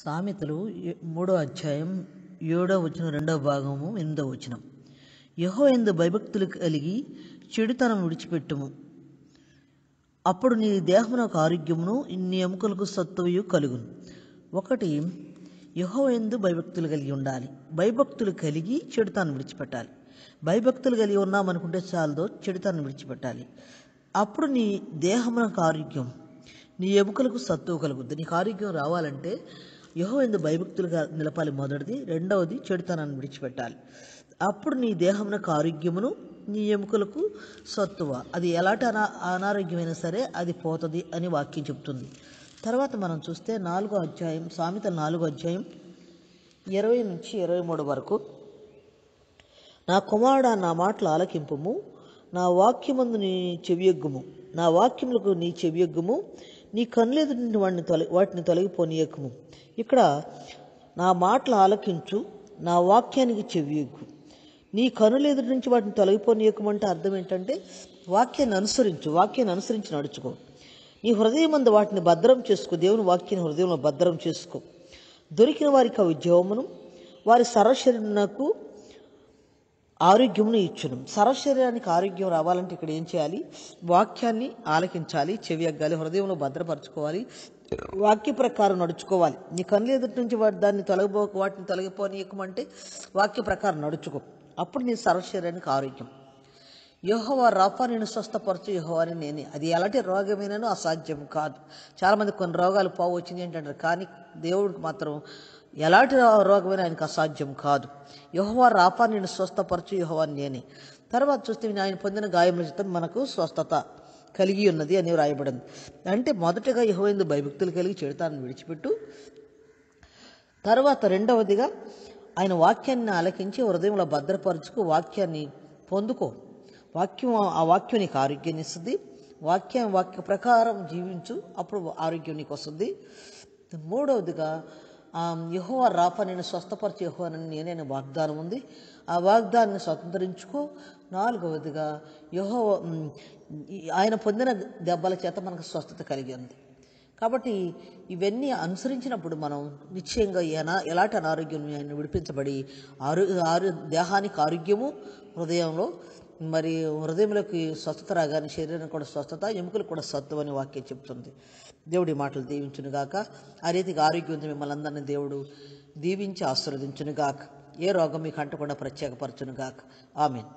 సామెతలు మూడో అధ్యాయం ఏడో వచ్చిన రెండవ భాగము ఎనిమిదో వచనం యహో ఎందు భయభక్తులు కలిగి చెడుతనం విడిచిపెట్టుము అప్పుడు నీ దేహమునకు ఆరోగ్యమును ఇన్ని ఎముకలకు సత్వయు కలుగును ఒకటి యహో ఎందు భయభక్తులు కలిగి ఉండాలి భయభక్తులు కలిగి చెడుతనం విడిచిపెట్టాలి భయభక్తులు కలిగి ఉన్నామనుకుంటే చాలదో చెడుతనం విడిచిపెట్టాలి అప్పుడు నీ దేహమునకు ఆరోగ్యం నీ ఎముకలకు సత్తువ కలుగుద్ది నీకు ఆరోగ్యం రావాలంటే యహో ఎందు భయభక్తులుగా నిలపాలి మొదటిది రెండవది చెడుతనాన్ని విడిచిపెట్టాలి అప్పుడు నీ దేహమునకు ఆరోగ్యమును నీ ఎముకలకు సత్తువ అది ఎలాంటి అనా అనారోగ్యమైనా సరే అది పోతుంది అని వాక్యం చెప్తుంది తర్వాత మనం చూస్తే నాలుగో అధ్యాయం సామెత నాలుగో అధ్యాయం ఇరవై నుంచి ఇరవై మూడు వరకు నా కుమారుడా నా మాటలు ఆలకింపము నా వాక్యమందు నీ చెవియొగ్గుము నా వాక్యములకు నీ చెవియొగ్గుము నీ ఎదురు నుండి వాడిని తొలి వాటిని తొలగిపోనీయకము ఇక్కడ నా మాటలు ఆలకించు నా వాక్యానికి చెవియకు నీ ఎదురు నుంచి వాటిని తొలగిపోనీయకమంటే అర్థం ఏంటంటే వాక్యాన్ని అనుసరించు వాక్యాన్ని అనుసరించి నడుచుకో నీ హృదయం అందు వాటిని భద్రం చేసుకో దేవుని వాక్యాన్ని హృదయంలో భద్రం చేసుకో దొరికిన వారికి అవి జీవమును వారి సరశరీరునకు ఆరోగ్యమును ఇచ్చును సర్వశరీరానికి ఆరోగ్యం రావాలంటే ఇక్కడ ఏం చేయాలి వాక్యాన్ని ఆలకించాలి చెవి అగ్గాలి హృదయంలో భద్రపరచుకోవాలి వాక్య ప్రకారం నడుచుకోవాలి నీ కన్ను ఎదుటి నుంచి వాటి దాన్ని తొలగిపో వాటిని తొలగిపోనీయకమంటే వాక్య ప్రకారం నడుచుకో అప్పుడు నీ సర్వశరీరానికి ఆరోగ్యం యోహవ రఫ నేను స్వస్థపరచు యహోవ అని నేనే అది ఎలాంటి రోగమైనను అసాధ్యం కాదు చాలామంది కొన్ని రోగాలు పావు వచ్చింది ఏంటంటారు కానీ దేవుడికి మాత్రం ఎలాంటి రోగమైనా ఆయనకు అసాధ్యం కాదు యోహవ రాప నేను స్వస్థపరచు యహోవ నేనే తర్వాత చూస్తే ఆయన పొందిన గాయముల చిత్తం మనకు స్వస్థత కలిగి ఉన్నది అని వ్రాయబడింది అంటే మొదటగా యహోవేందు భయభక్తులు కలిగి చెడతానని విడిచిపెట్టు తర్వాత రెండవదిగా ఆయన వాక్యాన్ని ఆలకించి హృదయంలో భద్రపరుచుకు వాక్యాన్ని పొందుకో వాక్యం ఆ వాక్యం నీకు ఆరోగ్యాన్ని ఇస్తుంది వాక్యం వాక్య ప్రకారం జీవించు అప్పుడు ఆరోగ్యం నీకు వస్తుంది మూడవదిగా యహోవ రాప నేను స్వస్థపరిచి యహోవనని నేనే వాగ్దానం ఉంది ఆ వాగ్దానాన్ని స్వతంత్రించుకో నాలుగవదిగా యహో ఆయన పొందిన దెబ్బల చేత మనకు స్వస్థత కలిగి ఉంది కాబట్టి ఇవన్నీ అనుసరించినప్పుడు మనం నిశ్చయంగా ఏనా ఎలాంటి అనారోగ్యం విడిపించబడి ఆరో ఆరో దేహానికి ఆరోగ్యము హృదయంలో మరి హృదయములకు స్వస్థత రాగానే శరీరానికి కూడా స్వస్థత ఎముకలు కూడా సత్తు అని వాక్యం చెప్తుంది దేవుడి మాటలు దీవించునుగాక ఆ రీతికి ఆరోగ్యం మిమ్మల్ని అందరినీ దేవుడు దీవించి ఆశీర్వదించునుగాక ఏ రోగం మీకు అంటకుండా ప్రత్యేకపరచునుగాక ఆమెన్